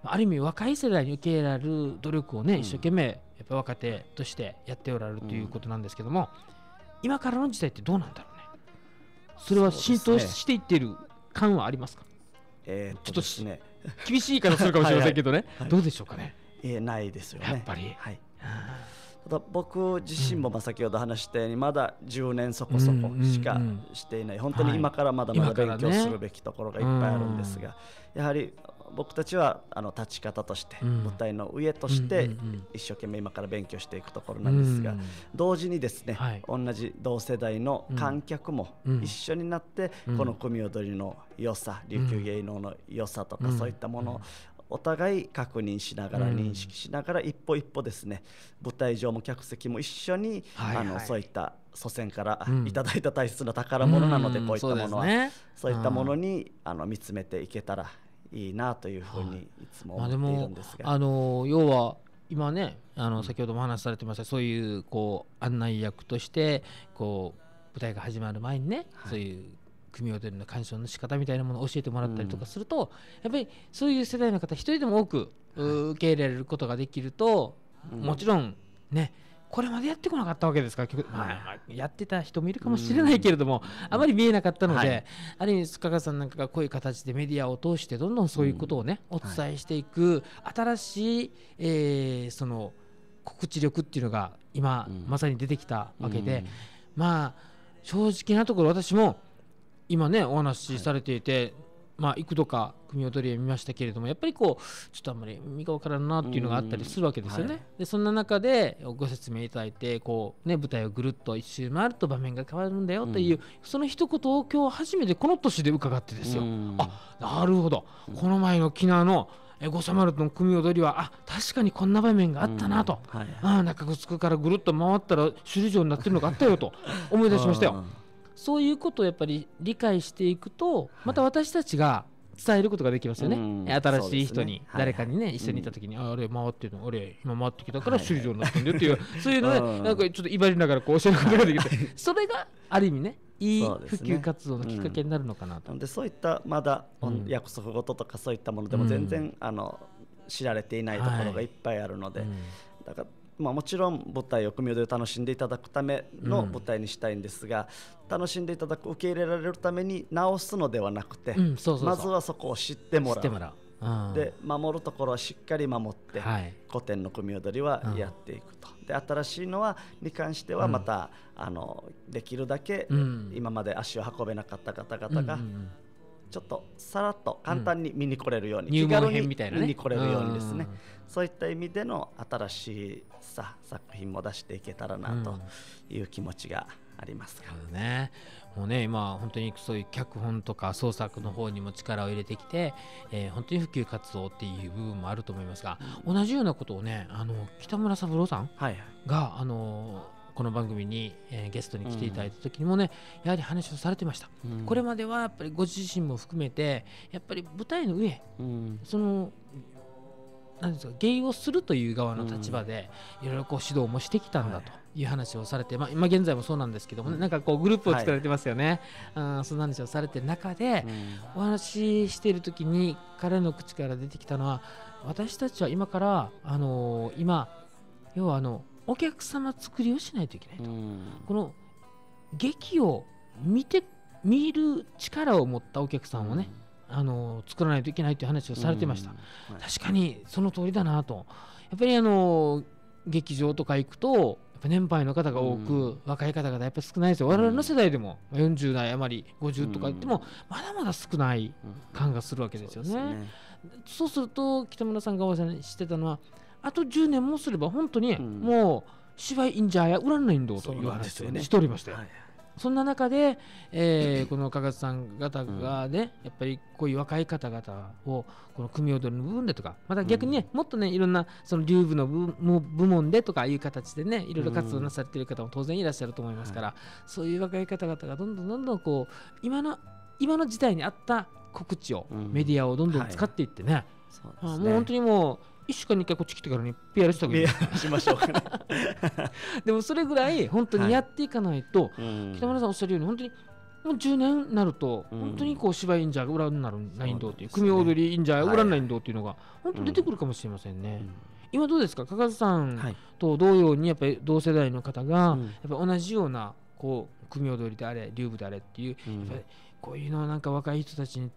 ある意味若い世代に受け入れられる努力をね、一生懸命やっぱ若手としてやっておられるということなんですけども、今からの時代ってどうなんだろうそれは浸透していってる感はありますかえー、ちょっとし、ね、厳しい言い方するかもしれませんけどねはい、どうでしょうかね。えー、ないですよね。やっぱり。はい、ただ僕自身も、まあ、先ほど話したようにまだ10年そこそこしかしていない、本当に今からまだまだ勉強するべきところがいっぱいあるんですが、やはり僕たちはあの立ち方として、舞台の上として一生懸命今から勉強していくところなんですが、同時にですね、同じ同世代の観客も一緒になって、この組踊りの良さ琉球芸能の良さとか、そういったものをお互い確認しながら認識しながら一歩一歩ですね舞台上も客席も一緒に、あのそういった祖先からいただいた大切な宝物なので、こういったものは、そういったものにあの見つめていけたらいいなというふうにいつも思っているんですが、はいまあ、あの要は今ねあの先ほども話されてました、そういうこう案内役としてこう舞台が始まる前にね、はい、そういう組踊りの鑑賞の仕方みたいなものを教えてもらったりとかすると、うん、やっぱりそういう世代の方一人でも多く、受け入れられることができると、もちろんね、これまでやってこなかったわけですから、まあ、やってた人もいるかもしれないけれども、あまり見えなかったので、はい、ある意味、塚川さんなんかがこういう形でメディアを通して、どんどんそういうことをね、お伝えしていく、新しい、えー、その告知力っていうのが、今、まさに出てきたわけで、まあ、正直なところ、私も、今ね、お話しされていて、まあ、幾度か組踊りを見ましたけれどもやっぱりこうちょっとあんまり身が分からんなっていうのがあったりするわけですよね。はい、でそんな中でご説明いただいてこう、ね、舞台をぐるっと一周回ると場面が変わるんだよという、うん、その一言を今日初めてこの年で伺ってですよ。あなるほど、この前の沖縄のえゴサマルとの組踊りはあ確かにこんな場面があったなと、はい、あ中城からぐるっと回ったら首里城になってるのがあったよと思い出しましたよ。そういうことをやっぱり理解していくとまた私たちが伝えることができますよね、新しい人に、ね、誰かにね、はいはい、一緒にいた時に、うん、あれ回ってるの俺今回ってきたから首里城になってんだよっていう、はいそういうので、なんかちょっと威張りながらこう教えることができて、はい、それがある意味ねいい普及活動のきっかけになるのかなと。で、ねうん、そういったまだ約束事とかそういったものでも全然、うん、あの知られていないところがいっぱいあるので、だからまあ、もちろん母体を組み踊りを楽しんでいただくための母体にしたいんですが、うん、楽しんでいただく受け入れられるために直すのではなくて、うん、そうそうそうまずはそこを知ってもらう。で守るところはしっかり守って、はい、古典の組み踊りはやっていくと、で新しいのはに関してはまた、あのできるだけ、今まで足を運べなかった方々が、うんうんうんちょっとさらっと簡単に見に来れるように、うん、入門編みたいな、見に来れるようにですね、そういった意味での新しいさ作品も出していけたらなという気持ちがありますから、うん、ね。もうね今本当にそういう脚本とか創作の方にも力を入れてきて、えー、本当に普及活動っていう部分もあると思いますが、同じようなことをねあの北村三郎さんが、はいはい、あのこの番組に、えー、ゲストに来ていただいた時にもね、うん、やはり話をされてました、うん、これまではやっぱりご自身も含めてやっぱり舞台の上、うん、そのなんですか芸をするという側の立場でいろいろこう指導もしてきたんだという話をされて、まあ、今現在もそうなんですけども、ね、なんかこうグループを作られてますよね、はい、そんな話をされてる中で、お話ししている時に彼の口から出てきたのは私たちは今から、あのー、今要はあのお客様作りをしないといけないと、この劇を見て見る力を持ったお客さんをね、あの作らないといけないという話をされてました、確かにその通りだなとやっぱりあの劇場とか行くとやっぱ年配の方が多く、うん、若い方がやっぱり少ないですよ我々の世代でも、うん、40代余り50とか言っても、まだまだ少ない感がするわけですよね。うん、そう、ね,、すると北村さんがおっしゃしてたのはあと10年もすれば本当にもう芝居いいんじゃや売らないんだという話をしておりまして。そんな中で、えー、この加賀さん方がね、やっぱりこういう若い方々をこの組踊りの部分でとかまた逆にね、もっとねいろんなその流部の部部門でとかいう形でねいろいろ活動なされている方も当然いらっしゃると思いますから、そういう若い方々がどんどんどんどんこう今の今の時代に合った告知を、メディアをどんどん使っていってね、もう本当にもう1週間に1回こっち来てからねペアルした方がいいしましょう <laughs> でもそれぐらい本当にやっていかないと、はい北村さんおっしゃるように本当にもう10年になると、本当にこう芝居インジャー裏になるないんどっていう、ね、組踊りインジャー裏にないんっていうのが、本当出てくるかもしれませんね。うん、今どうですか加賀さんと同様にやっぱり同世代の方が、やっぱ同じようなこう組踊りであれ、竜舞であれっていう、やっぱりこういうのはなんか若い人たちに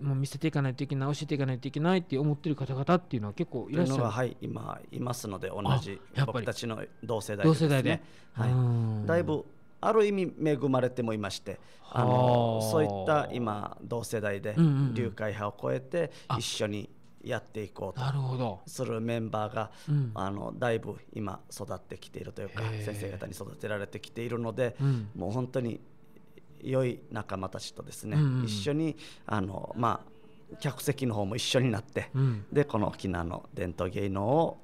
もう見せていかないといけない教えていかないといけないって思ってる方々っていうのは結構いらっしゃるはい今いますので同じ僕たちの同世代で、ね、同世代で、はい、だいぶある意味恵まれてもいましてあのそういった今同世代で流会派を超えて一緒にやっていこうとするメンバーが、うん、あのだいぶ今育ってきているというか先生方に育てられてきているので、うん、もう本当に良い仲間たちとですね、うんうん、一緒にあの、まあ、客席の方も一緒になって、うん、でこの沖縄の伝統芸能を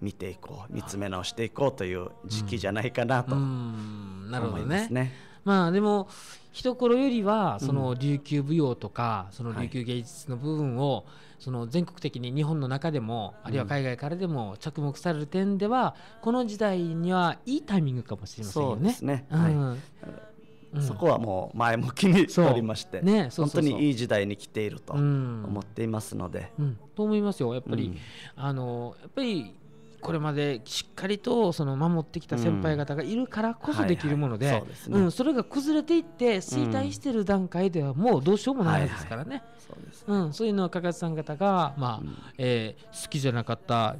見ていこう、はい、見つめ直していこうという時期じゃないかなと思いますね。ねまあ、でもこ頃よりはその琉球舞踊とかその琉球芸術の部分をその全国的に日本の中でもあるいは海外からでも着目される点ではこの時代にはいいタイミングかもしれませんよね。そうですね、はい、そこはもう前向きに取りまして、ね、そうそうそう本当にいい時代に来ていると思っていますので。うん、と思いますよやっぱり、あのやっぱりこれまでしっかりとその守ってきた先輩方がいるからこそできるものでそれが崩れていって衰退している段階ではもうどうしようもないですからねそういうのは加賀さん方が、まあうえ好きじゃなかった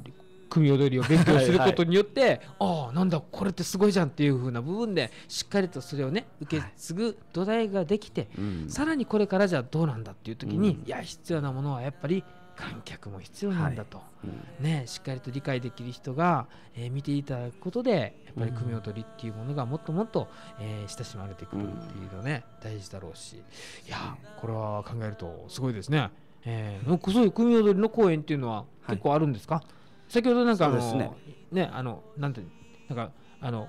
組踊りを勉強することによってはい、ああなんだこれってすごいじゃんっていう風な部分でしっかりとそれをね受け継ぐ土台ができて、はい、さらにこれからじゃあどうなんだっていう時に、うん、いや必要なものはやっぱり観客も必要なんだと、はいうん、ね、しっかりと理解できる人が、えー、見ていただくことでやっぱり組踊りっていうものがもっともっと、えー、親しまれてくるっていうのね、うん、大事だろうしいやこれは考えるとすごいですね。えー、そういう組踊りの公演っていうのは結構あるんですか、はい、先ほどなんかあのねねあのなんてなんかあの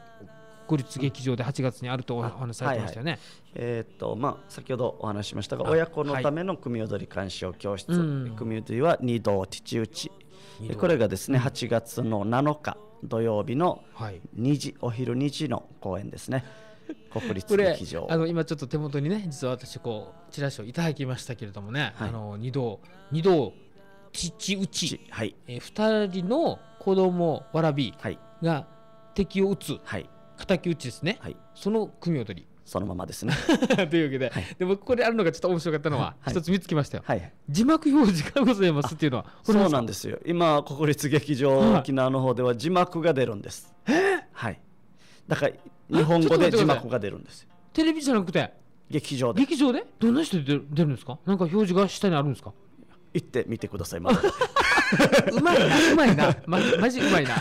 国立劇場で8月にあるとお話されてましたよね。はいはい、えっ、とまあ先ほどお話しましたが親子のための組踊り鑑賞教室、はい、組踊りは二度父打ちこれがですね8月の7日土曜日の2時、お昼2時の公演ですね。国立劇場あの今ちょっと手元にね実は私こうチラシをいただきましたけれどもね、はい、あの二度二度父内、はい、えー、2人の子供わらびが敵を撃つ、はい、敵討ちですね、はい、その組踊りそのままですね <laughs> というわけで、はい、でもここであるのがちょっと面白かったのは一つ見つけましたよ、はい、字幕表示がございますっていうのはそうなんですよ今国立劇場沖縄の方では字幕が出るんです <laughs> えはいだから日本語で字幕が出るんですテレビじゃなくて劇場で劇場でどんな人で出るんですかなんか表示が下にあるんですか行ってみてくださいまずうまいなうまいなまマジうまいな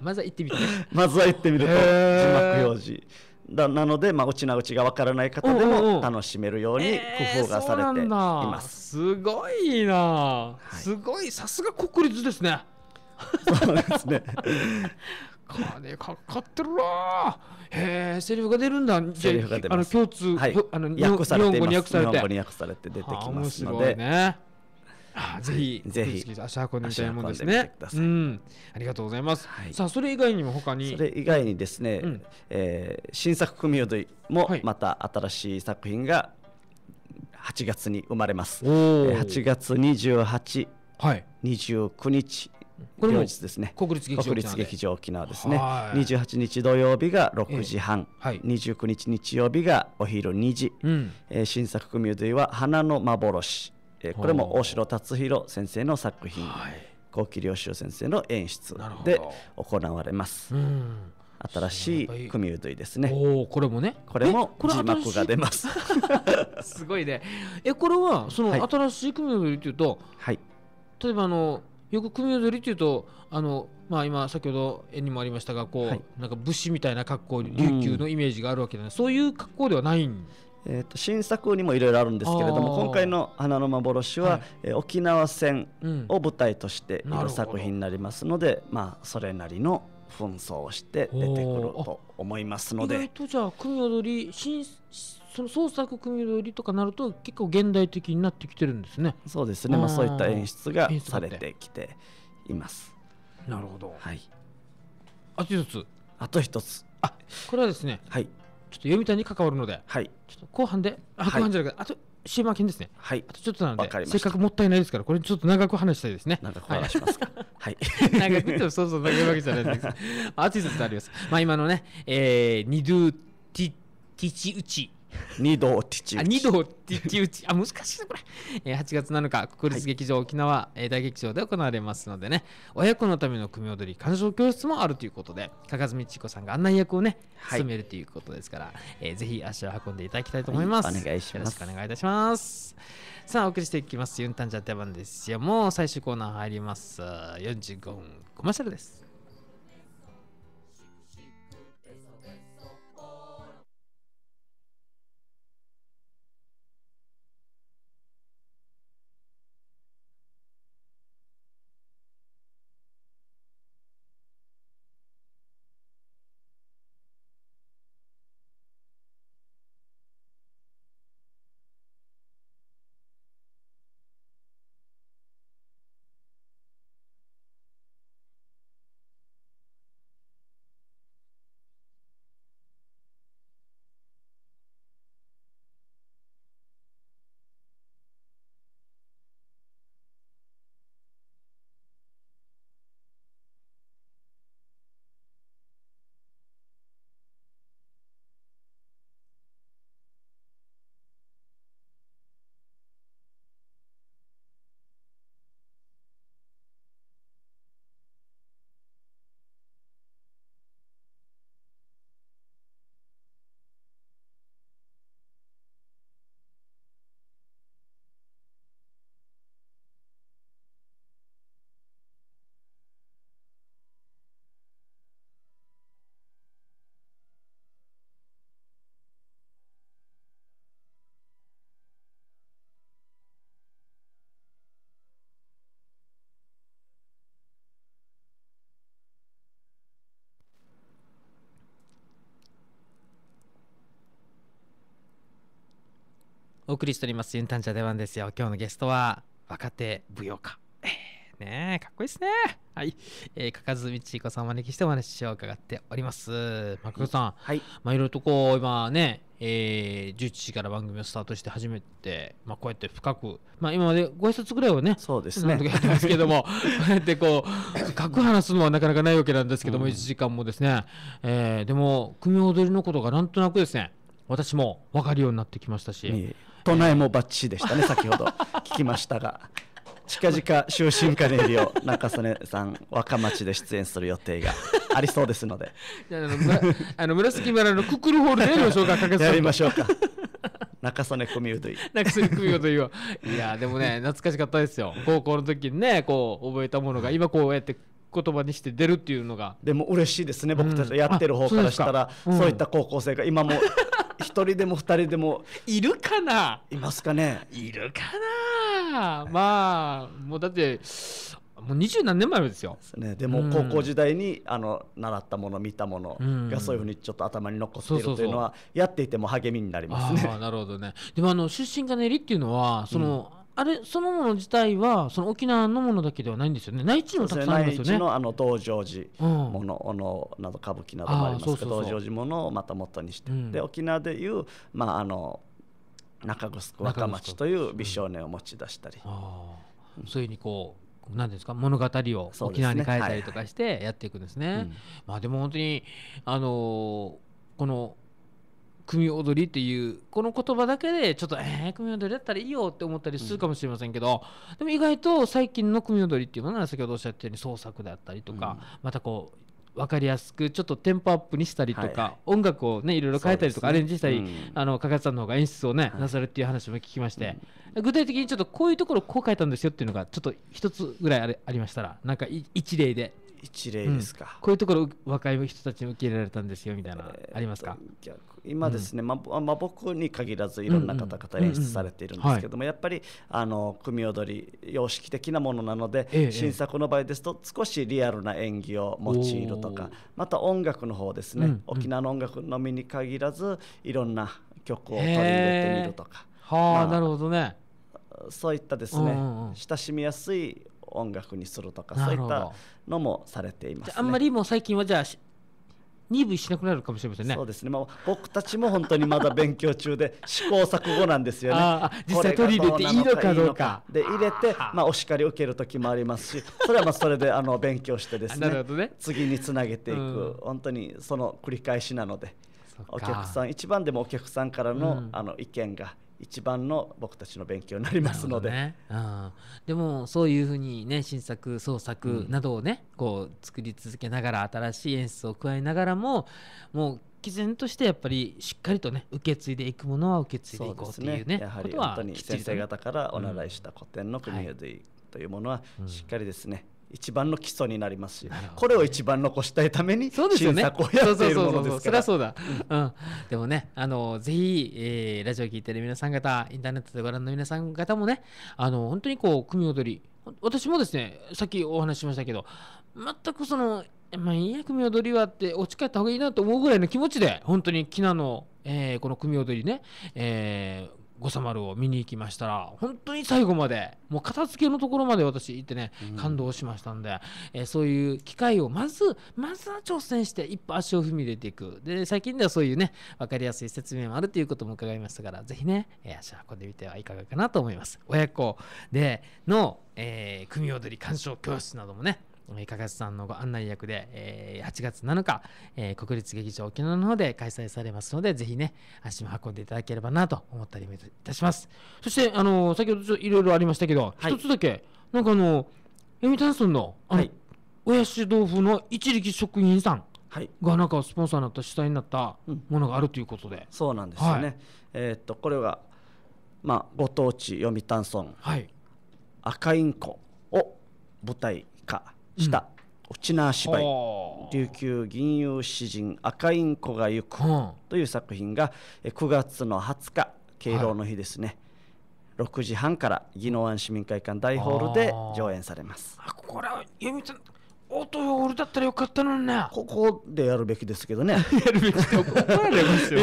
まずは行ってみてまずは行ってみると字幕表示だなので、まあ、うちなうちがわからない方でも楽しめるように工夫がされています、えー、すごいな、すごいさすが国立ですねそうですね <laughs> 金かかってるなへえセリフが出るんだセリフが出ますあの共通、はい、あの訳されて日本語に訳されて出てきますので、ね、ぜひぜひ足運んでみたいもんですね。うん、ありがとうございます。はい、さあそれ以外にも他にそれ以外にですね、うん、えー、新作組踊りもまた新しい作品が8月に生まれます。はい、8月28、はい、29日こ日ですね国立劇場沖縄ですね28日土曜日が6時半、えーはい、29日日曜日がお昼2時、うんえー、新作組踊りは「花の幻」えー、これも大城達弘先生の作品、はい、高木良修先生の演出で行われます。新しい組み踊ですね。おこれもね。これも字幕が出ます。<laughs> すごいね。え、これはその新しい組み踊りというと、はい、例えばあのよく組み踊りというと、あのまあ今先ほど絵にもありましたが、こう、はい、なんか武士みたいな格好、琉球のイメージがあるわけで、ね、うん、そういう格好ではないんえーと、新作にもいろいろあるんですけれども今回の「花の幻は」は、えー、沖縄戦を舞台としている作品になりますので、まあ、それなりの紛争をして出てくると思いますので。意外とじゃあ組踊り新その創作組踊りとかなると結構現代的になってきてるんですね。そうですね、まあ、そういった演出がされてきています。なるほど、はい、あと一つあと一つあこれはですね、はい、ちょっと読みたいに関わるので、はい、ちょっと後半で、あ後半じゃなくて、あと CM 明けですね、はい、あとちょっとなんで、せっかくもったいないですから、これちょっと長く話したいですね。長く話しますか。はい、<laughs> 長くてもそうそう長いわけじゃないです。アーティストってあります。まあ今のね、えー、ニドゥティティチウチ。二度テ打ち。二度テ打ち。あ、難しいな、これ。えー、8月7日、国立劇場、沖縄、えー、大劇場で行われますのでね、親子のための組踊り、鑑賞教室もあるということで、かかずみちこさんが案内役をね、務めるということですから、えー、ぜひ足を運んでいただきたいと思います。はい、お願いします。よろしくお願いいたします。さあ、お送りしていきます。ユンタンジャテバンですよ。もう最終コーナー入ります。45分、コマーシャルです。お送りしております、ユンタンチャ出番ですよ。今日のゲストは、若手舞踊家。ねかっこいいですね。はい。えー、かかずみちいこさんお招きしてお話を伺っております。まくよさん。はい。まあ、いろいろとこう、今ね、えー、11時から番組をスタートして初めて、まあ、こうやって深く、まあ、今までご挨拶ぐらいはね、そうですね。やってますけども、こうやってこう、深く話すのはなかなかないわけなんですけども、うん、1時間もですね、えー、でも、組踊りのことがなんとなくですね、私も分かるようになってきましたし、唱えもばっちでしたね、<laughs> 先ほど聞きましたが。近々終身カネリを中曽根さん若町で出演する予定がありそうですので <laughs> あの、ま、あの紫村のククルホールでの紹介かけやりましょうか中曽根組うどい <laughs> 中曽根組うといはいやでもね懐かしかったですよ高校の時にねこう覚えたものが今こうやって言葉にして出るっていうのがでも嬉しいですね僕たちやってる方からしたら、うんそうん、そういった高校生が今も一人でも二人でもいるかないますかねいるかなまあもうだってもう二十何年前ですよね、でも高校時代に、あの習ったもの見たものがそういうふうにちょっと頭に残っているというのはやっていても励みになりますね。なるほどねでもあの出身が練りっていうのはその、あれそのもの自体はその沖縄のものだけではないんですよね内地のたくさんありますよね、ね、のあの東浄寺ものうん、のなど歌舞伎などもありますけど東浄寺ものをまた元にして、うん、で沖縄でいう、まあ、あの中城若町という美少年を持ち出したり、うん、そういうふうにこう何ですか物語を沖縄に変えたりとかしてやっていくんですね。すねはいはい、まあ、でも本当にあのこの組踊りっていうこの言葉だけでちょっとえー、組踊りだったらいいよって思ったりするかもしれませんけど、うん、でも意外と最近の組踊りっていうのは先ほどおっしゃったように創作だったりとか、うん、またこう分かりやすくちょっとテンポアップにしたりとか、はい音楽をねいろいろ変えたりとか、ね、アレンジしたり、うん、あの加賀さんの方が演出をね、はい、なさるっていう話も聞きまして、うん、具体的にちょっとこういうところこう変えたんですよっていうのがちょっと一つぐらいありましたらなんか一例で一例ですか、うん、こういうところ若い人たちに受け入れられたんですよみたいな、えー、ありますか今ですね、うん、まま僕に限らずいろんな方々演出されているんですけども、やっぱりあの組踊り様式的なものなので、えー、新作の場合ですと少しリアルな演技を用いるとかまた音楽の方ですね、うんうん、沖縄の音楽のみに限らずいろんな曲を取り入れてみるとか。えー、はあ、なるほどねそういったですね、親しみやすい音楽にするとかそういったのもされています、ね、あんまりもう最近はじゃあ二部しなくなるかもしれませんね。そうですね。まあ僕たちも本当にまだ勉強中で試行錯誤なんですよね。実際取り入れていいのかどうか。で入れてまあお叱り受ける時もありますし、それはまあそれであの <laughs> 勉強してですね。ね次につなげていく、うん、本当にその繰り返しなので。お客さん一番でもお客さんからのうん、あの意見が一番の僕たちの勉強になりますので、ね、あでもそういうふうにね新作創作などをね、うん、こう作り続けながら新しい演出を加えながらももう毅然としてやっぱりしっかりとね受け継いでいくものは受け継いでいこうというね、ね、やはり本当に先生方からお習いした古典の組み合いというものはしっかりですね、一番の基礎になりますし、これを一番残したいために新作をやっているものですから。そうだ、うん、でもね、あのぜひ、えー、ラジオ聞いてる皆さん方、インターネットでご覧の皆さん方もね、あの本当にこう組踊り、私もですね、さっきお話ししましたけど、全くそのまあ、いいや、組踊りはって落ち返った方がいいなと思うぐらいの気持ちで、本当にキナの、えー、この組踊りね、えー五三丸を見に行きましたら、本当に最後まで、もう片付けのところまで私行ってね、感動しましたんで、うん、えー、そういう機会をまず、まずは挑戦して、一歩足を踏み入れていく。で、最近ではそういうね、分かりやすい説明もあるということも伺いましたから、ぜひね、え足を運んでみてはいかがかなと思います。親子での、えー、組踊り鑑賞教室などもね、加賀さんのご案内役で、え8月7日、え国立劇場沖縄の方で開催されますので、ぜひね、足も運んでいただければなと思ったりもいたします。そして、あの先ほどいろいろありましたけど、はい、1つだけ、なんかあの、エミタンソンの、はい、親父豆腐の一力職員さん。はい、がなんかスポンサーになった主体になったものがあるということで、うん、そうなんですよね、はい、えっとこれは、まあ、ご当地読谷村、はい、赤インコを舞台化した、沖縄芝居「琉球吟遊詩人赤インコが行く」という作品が9月の20日敬老の日ですね、はい、6時半から宜野湾市民会館大ホールで上演されますあこれは由美ちゃんおート俺だったらよかったのにねここでやるべきですけどね <laughs> やるべきって怒られますよ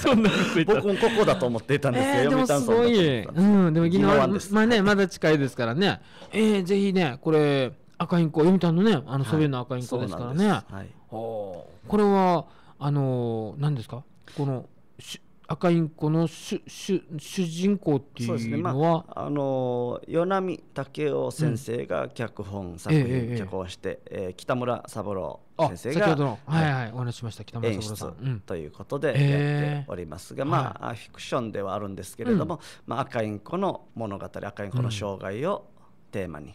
そんな僕もここだと思っていたんですよ、えー、でもすごい、うん、でも宜野湾です、まあね、まだ近いですからねえー、ぜひねこれ赤インコ読谷のねあのソビエトの赤インコですからね、はい、これはあの何ですかこの赤インコの主主主人公っていうのは、ねまあ、あの与那美武雄先生が脚本、うん、作品、脚本して、ええ北村三郎先生が先ほどはいはい、お話ししました北村三郎さん、ということでやっておりますが、まあ、フィクションではあるんですけれども、まあ、赤インコの物語赤インコの生涯をテーマに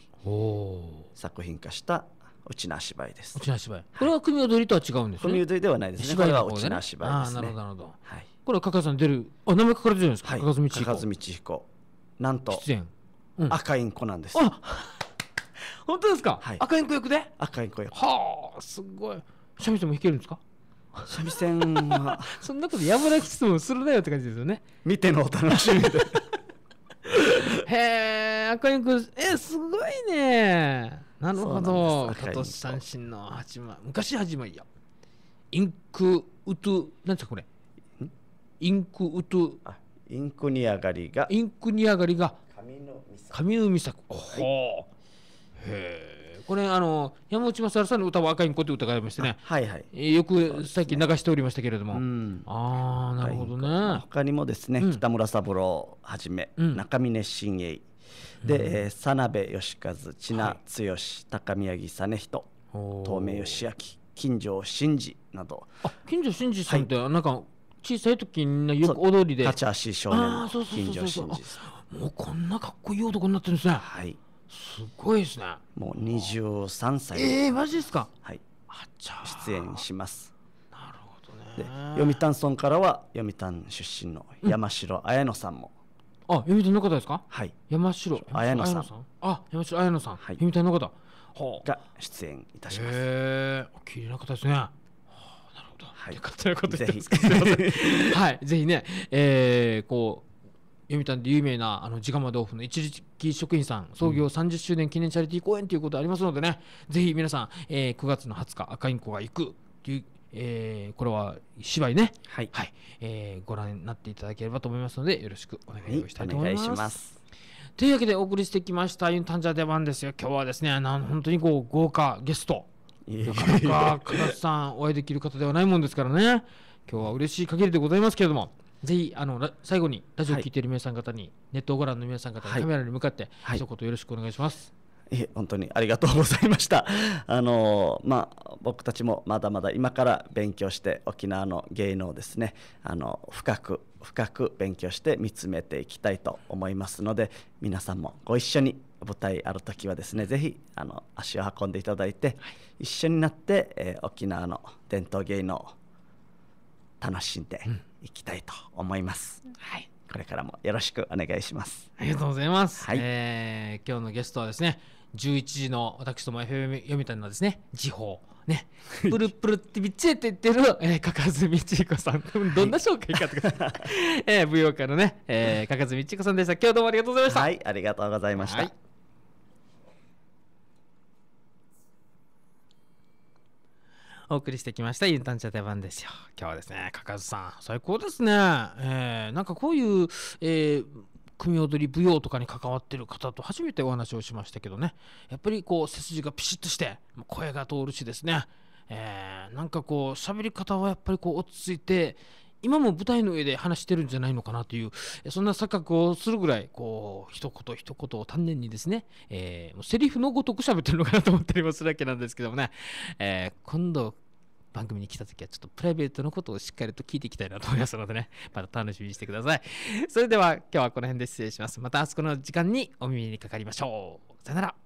作品化したうちな芝居です。うちな芝居。これは組踊りとは違うんですね。組踊りではないですね。芝居はうちな芝居ですね。なるほどなるほど。はい。これはかかさん出る。あ名前書かれてるんですか。かずみ加かかずみちひこ。なんと出演、赤インコなんです。あ、本当ですか。はい。赤インコ役で。赤インコ役。はあ、すごい。三味線も弾けるんですか。三味線は。<laughs> そんなことやむなく質問するなよって感じですよね。見てのお楽しみで。へえ。赤いゆくえ、すごいね。なるほど。今年三振の始まり、昔始まりや。インクウト、なんですかこれ。インクウト。インクに上がりが。インクに上がりが。神の岬。作ほ、うへえ。これあの山内正さんの歌は赤いんこって歌がありましてね。はいはい。よく最近流しておりましたけれども。ねうん、ああなるほどね。他にもですね、うん、北村三郎はじめ、うん、中峰真栄で、えー、真鍋義和千名剛、はい、高宮城実人東明義明金城真二などあ金城真二さんって、はい、なんか小さい時によく踊りで立ち足少年金城真さんもうこんなかっこいい男になってるんですねはいすごいですねもう23歳ええー、マジですかはいあゃ出演しますなるほどね読谷村からは読谷出身の山城綾乃さんもあ、読谷の方ですか。はい。山城綾乃さん。あ、山城綾乃さん。はい。読谷の方。はあ、が出演いたします。ええ、綺麗な方ですね。はい、よかったよかったぜひはいぜひね、えー、こう読谷で有名なあの地間豆腐の一時期職員さん創業30周年記念チャリティー公演ということありますのでね、うん、ぜひ皆さん、えー、9月の20日赤インコが行くというえー、これは芝居ね、はい、はい、えー、ご覧になっていただければと思いますので、よろしくお願いしたいと思います。はい、というわけでお送りしてきました、ユンタンジャー出番ですよ。今日はですね、あの本当にこう豪華ゲスト、なかなか加さんお会いできる方ではないもんですからね、今日は嬉しい限りでございますけれども。ぜひあの最後にラジオを聴いている皆さん方に、はい、ネットをご覧の皆さん方にカメラに向かって、はい、一言よろしくお願いします。え本当にありがとうございました。あのまあ、僕たちもまだまだ今から勉強して沖縄の芸能ですねあの深く深く勉強して見つめていきたいと思いますので皆さんもご一緒に舞台ある時はですね是非あの足を運んでいただいて、はい、一緒になって、えー、沖縄の伝統芸能を楽しんでいきたいと思います。うん、はいこれからもよろしくお願いします。ありがとうございます。はい、えー、今日のゲストはですね、11時の私ども FM 読みたいのですね、時報。ね、<laughs> プルプルってびっちりって言ってる、えー、かかずみちいこさん。どんな紹介かとか、<laughs> えー、舞踊家のね、えー、かかずみちいこさんでした。今日どうもありがとうございました。はい、ありがとうございました。はいお送りしてきましたユンタン茶ャテバですよ。今日はですね、かかずさん、最高ですね。えー、なんかこういう、えー、組踊り舞踊とかに関わってる方と初めてお話をしましたけどねやっぱりこう背筋がピシッとして声が通るしですね、えー、なんかこう喋り方はやっぱりこう落ち着いて今も舞台の上で話してるんじゃないのかなというそんな錯覚をするぐらいこう一言一言を丹念にですね、えー、セリフのごとく喋ってるのかなと思ったりもするわけなんですけどもね、えー、今度番組に来た時はちょっとプライベートのことをしっかりと聞いていきたいなと思いますのでね、<laughs> また楽しみにしてください。それでは今日はこの辺で失礼します。またあそこの時間にお耳にかかりましょう。さよなら。